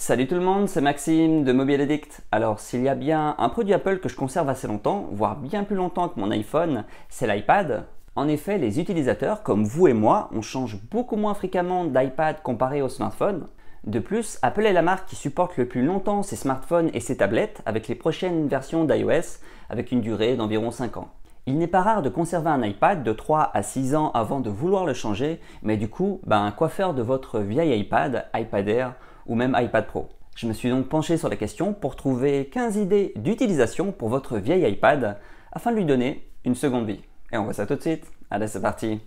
Salut tout le monde, c'est Maxime de Mobile Addict. Alors, s'il y a bien un produit Apple que je conserve assez longtemps, voire bien plus longtemps que mon iPhone, c'est l'iPad. En effet, les utilisateurs, comme vous et moi, on change beaucoup moins fréquemment d'iPad comparé au smartphone. De plus, Apple est la marque qui supporte le plus longtemps ses smartphones et ses tablettes avec les prochaines versions d'iOS, avec une durée d'environ 5 ans. Il n'est pas rare de conserver un iPad de 3 à 6 ans avant de vouloir le changer, mais du coup, ben, quoi faire de votre vieil iPad, iPad Air ou même iPad Pro. Je me suis donc penché sur la question pour trouver 15 idées d'utilisation pour votre vieil iPad afin de lui donner une seconde vie. Et on voit ça tout de suite. Allez, c'est parti.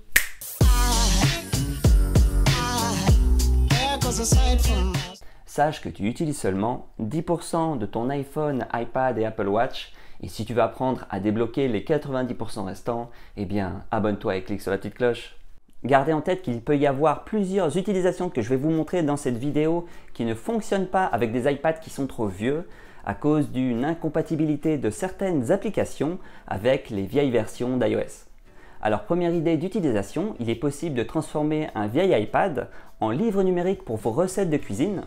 Sache que tu utilises seulement 10% de ton iPhone, iPad et Apple Watch. Et si tu veux apprendre à débloquer les 90% restants, eh bien abonne-toi et clique sur la petite cloche. Gardez en tête qu'il peut y avoir plusieurs utilisations que je vais vous montrer dans cette vidéo qui ne fonctionnent pas avec des iPads qui sont trop vieux à cause d'une incompatibilité de certaines applications avec les vieilles versions d'iOS. Alors première idée d'utilisation, il est possible de transformer un vieil iPad en livre numérique pour vos recettes de cuisine.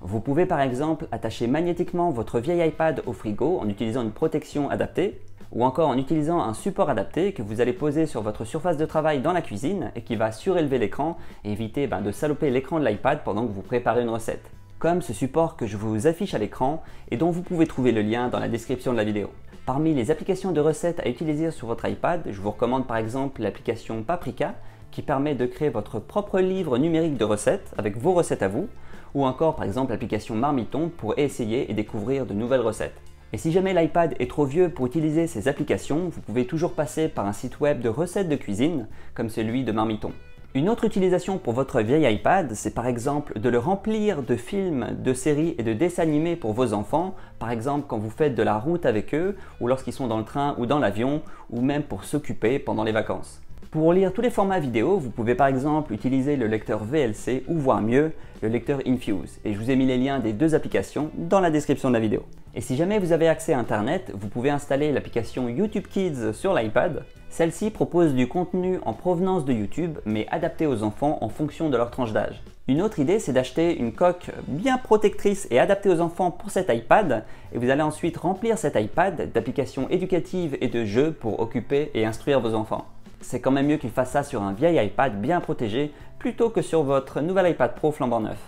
Vous pouvez par exemple attacher magnétiquement votre vieil iPad au frigo en utilisant une protection adaptée ou encore en utilisant un support adapté que vous allez poser sur votre surface de travail dans la cuisine et qui va surélever l'écran et éviter ben, de saloper l'écran de l'iPad pendant que vous préparez une recette comme ce support que je vous affiche à l'écran et dont vous pouvez trouver le lien dans la description de la vidéo. Parmi les applications de recettes à utiliser sur votre iPad, je vous recommande par exemple l'application Paprika qui permet de créer votre propre livre numérique de recettes avec vos recettes à vous, ou encore par exemple l'application Marmiton pour essayer et découvrir de nouvelles recettes. Et si jamais l'iPad est trop vieux pour utiliser ces applications, vous pouvez toujours passer par un site web de recettes de cuisine, comme celui de Marmiton. Une autre utilisation pour votre vieil iPad, c'est par exemple de le remplir de films, de séries et de dessins animés pour vos enfants, par exemple quand vous faites de la route avec eux, ou lorsqu'ils sont dans le train ou dans l'avion, ou même pour s'occuper pendant les vacances. Pour lire tous les formats vidéo, vous pouvez par exemple utiliser le lecteur VLC ou voire mieux, le lecteur Infuse. Et je vous ai mis les liens des deux applications dans la description de la vidéo. Et si jamais vous avez accès à Internet, vous pouvez installer l'application YouTube Kids sur l'iPad. Celle-ci propose du contenu en provenance de YouTube, mais adapté aux enfants en fonction de leur tranche d'âge. Une autre idée, c'est d'acheter une coque bien protectrice et adaptée aux enfants pour cet iPad, et vous allez ensuite remplir cet iPad d'applications éducatives et de jeux pour occuper et instruire vos enfants. C'est quand même mieux qu'ils fassent ça sur un vieil iPad bien protégé plutôt que sur votre nouvel iPad Pro flambant neuf.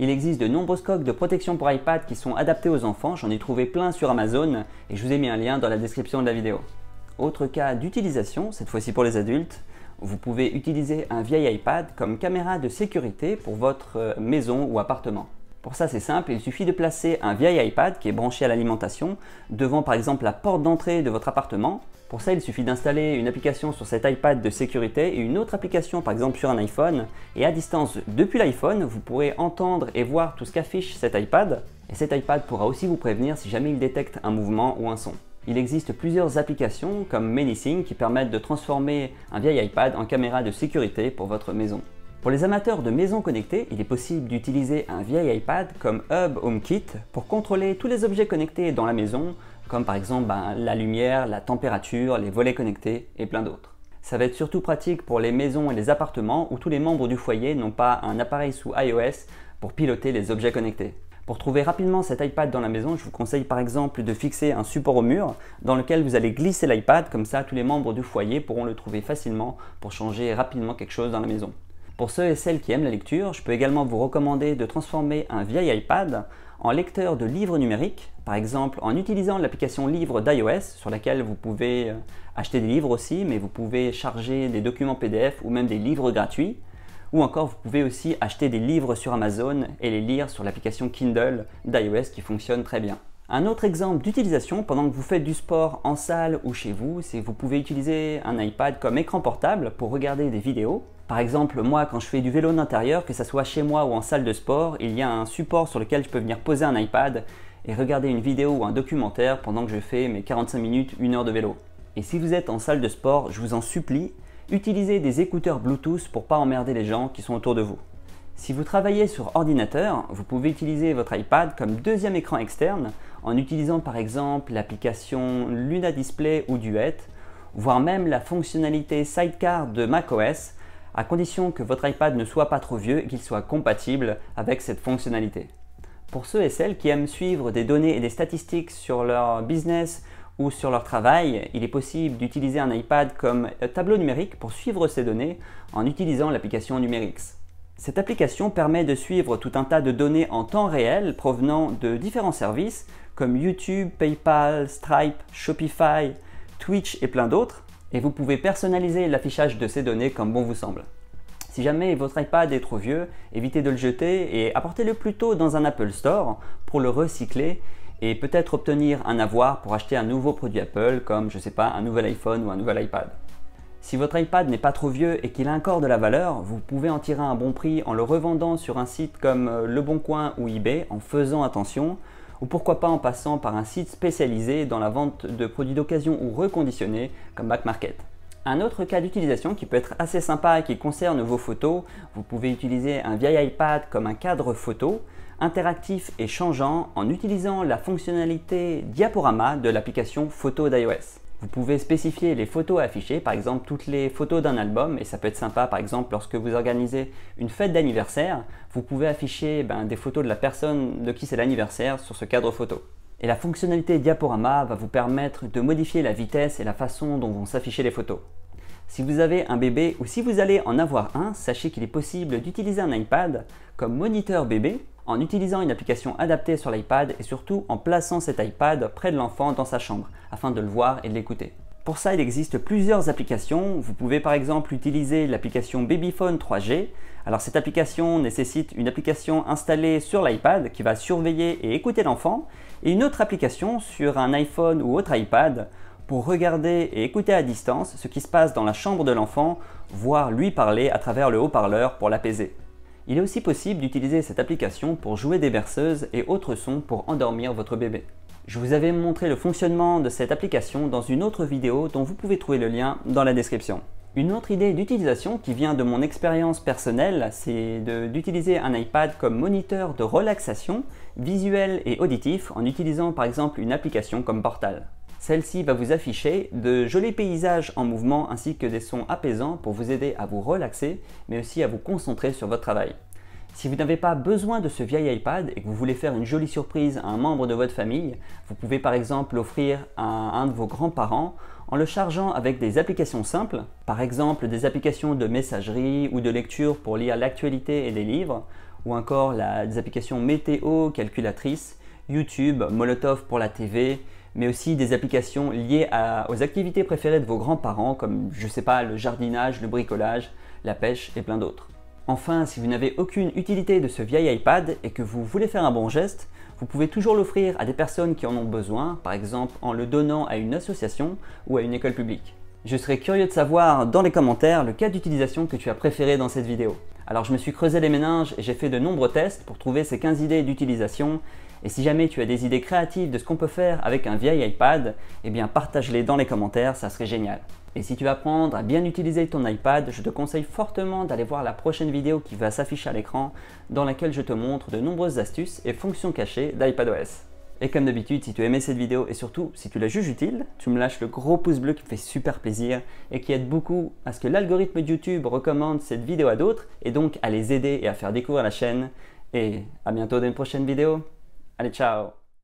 Il existe de nombreuses coques de protection pour iPad qui sont adaptées aux enfants, j'en ai trouvé plein sur Amazon et je vous ai mis un lien dans la description de la vidéo. Autre cas d'utilisation, cette fois-ci pour les adultes, vous pouvez utiliser un vieil iPad comme caméra de sécurité pour votre euh, maison ou appartement. Pour ça, c'est simple, il suffit de placer un vieil iPad qui est branché à l'alimentation devant par exemple la porte d'entrée de votre appartement. Pour ça, il suffit d'installer une application sur cet iPad de sécurité et une autre application par exemple sur un iPhone. Et à distance depuis l'iPhone, vous pourrez entendre et voir tout ce qu'affiche cet iPad. Et cet iPad pourra aussi vous prévenir si jamais il détecte un mouvement ou un son. Il existe plusieurs applications comme ManySync qui permettent de transformer un vieil iPad en caméra de sécurité pour votre maison. Pour les amateurs de maisons connectées, il est possible d'utiliser un vieil iPad comme Hub HomeKit pour contrôler tous les objets connectés dans la maison, comme par exemple ben, la lumière, la température, les volets connectés et plein d'autres. Ça va être surtout pratique pour les maisons et les appartements où tous les membres du foyer n'ont pas un appareil sous iOS pour piloter les objets connectés. Pour trouver rapidement cet iPad dans la maison, je vous conseille par exemple de fixer un support au mur dans lequel vous allez glisser l'iPad, comme ça tous les membres du foyer pourront le trouver facilement pour changer rapidement quelque chose dans la maison. Pour ceux et celles qui aiment la lecture, je peux également vous recommander de transformer un vieil iPad en lecteur de livres numériques, par exemple en utilisant l'application Livre d'iOS sur laquelle vous pouvez euh, acheter des livres aussi, mais vous pouvez charger des documents PDF ou même des livres gratuits. Ou encore, vous pouvez aussi acheter des livres sur Amazon et les lire sur l'application Kindle d'iOS qui fonctionne très bien. Un autre exemple d'utilisation pendant que vous faites du sport en salle ou chez vous, c'est que vous pouvez utiliser un iPad comme écran portable pour regarder des vidéos. Par exemple, moi quand je fais du vélo d'intérieur, que ce soit chez moi ou en salle de sport, il y a un support sur lequel je peux venir poser un iPad et regarder une vidéo ou un documentaire pendant que je fais mes 45 minutes, une heure de vélo. Et si vous êtes en salle de sport, je vous en supplie, utilisez des écouteurs Bluetooth pour pas emmerder les gens qui sont autour de vous. Si vous travaillez sur ordinateur, vous pouvez utiliser votre iPad comme deuxième écran externe en utilisant par exemple l'application Luna Display ou Duet, voire même la fonctionnalité Sidecar de macOS, à condition que votre iPad ne soit pas trop vieux et qu'il soit compatible avec cette fonctionnalité. Pour ceux et celles qui aiment suivre des données et des statistiques sur leur business ou sur leur travail, il est possible d'utiliser un iPad comme tableau numérique pour suivre ces données en utilisant l'application Numérix. Cette application permet de suivre tout un tas de données en temps réel provenant de différents services comme YouTube, PayPal, Stripe, Shopify, Twitch et plein d'autres, et vous pouvez personnaliser l'affichage de ces données comme bon vous semble. Si jamais votre iPad est trop vieux, évitez de le jeter et apportez-le plutôt dans un Apple Store pour le recycler et peut-être obtenir un avoir pour acheter un nouveau produit Apple comme, je sais pas, un nouvel iPhone ou un nouvel iPad. Si votre iPad n'est pas trop vieux et qu'il a encore de la valeur, vous pouvez en tirer un bon prix en le revendant sur un site comme euh, Leboncoin ou eBay en faisant attention, ou pourquoi pas en passant par un site spécialisé dans la vente de produits d'occasion ou reconditionnés comme Back Market. Un autre cas d'utilisation qui peut être assez sympa et qui concerne vos photos, vous pouvez utiliser un vieil iPad comme un cadre photo interactif et changeant en utilisant la fonctionnalité diaporama de l'application photo d'iOS. Vous pouvez spécifier les photos affichées, par exemple toutes les photos d'un album, et ça peut être sympa, par exemple lorsque vous organisez une fête d'anniversaire, vous pouvez afficher ben, des photos de la personne de qui c'est l'anniversaire sur ce cadre photo. Et la fonctionnalité diaporama va vous permettre de modifier la vitesse et la façon dont vont s'afficher les photos. Si vous avez un bébé ou si vous allez en avoir un, sachez qu'il est possible d'utiliser un iPad comme moniteur bébé en utilisant une application adaptée sur l'iPad et surtout en plaçant cet iPad près de l'enfant dans sa chambre afin de le voir et de l'écouter. Pour ça, il existe plusieurs applications. Vous pouvez par exemple utiliser l'application Babyphone 3G. Alors cette application nécessite une application installée sur l'iPad qui va surveiller et écouter l'enfant et une autre application sur un iPhone ou autre iPad pour regarder et écouter à distance ce qui se passe dans la chambre de l'enfant, voire lui parler à travers le haut-parleur pour l'apaiser. Il est aussi possible d'utiliser cette application pour jouer des berceuses et autres sons pour endormir votre bébé. Je vous avais montré le fonctionnement de cette application dans une autre vidéo dont vous pouvez trouver le lien dans la description. Une autre idée d'utilisation qui vient de mon expérience personnelle, c'est d'utiliser un iPad comme moniteur de relaxation visuel et auditif en utilisant par exemple une application comme Portal. Celle-ci va vous afficher de jolis paysages en mouvement ainsi que des sons apaisants pour vous aider à vous relaxer, mais aussi à vous concentrer sur votre travail. Si vous n'avez pas besoin de ce vieil iPad et que vous voulez faire une jolie surprise à un membre de votre famille, vous pouvez par exemple l'offrir à un de vos grands-parents en le chargeant avec des applications simples, par exemple des applications de messagerie ou de lecture pour lire l'actualité et des livres, ou encore des applications météo, calculatrice, YouTube, Molotov pour la TV, mais aussi des applications liées aux activités préférées de vos grands-parents, comme je sais pas, le jardinage, le bricolage, la pêche et plein d'autres. Enfin, si vous n'avez aucune utilité de ce vieil iPad et que vous voulez faire un bon geste, vous pouvez toujours l'offrir à des personnes qui en ont besoin, par exemple en le donnant à une association ou à une école publique. Je serais curieux de savoir dans les commentaires le cas d'utilisation que tu as préféré dans cette vidéo. Alors je me suis creusé les méninges et j'ai fait de nombreux tests pour trouver ces 15 idées d'utilisation. Et si jamais tu as des idées créatives de ce qu'on peut faire avec un vieil iPad, eh bien partage-les dans les commentaires, ça serait génial. Et si tu veux apprendre à bien utiliser ton iPad, je te conseille fortement d'aller voir la prochaine vidéo qui va s'afficher à l'écran dans laquelle je te montre de nombreuses astuces et fonctions cachées d'iPadOS. Et comme d'habitude, si tu as aimé cette vidéo et surtout si tu la juges utile, tu me lâches le gros pouce bleu qui me fait super plaisir et qui aide beaucoup à ce que l'algorithme de YouTube recommande cette vidéo à d'autres et donc à les aider et à faire découvrir la chaîne. Et à bientôt dans une prochaine vidéo. Allez, ciao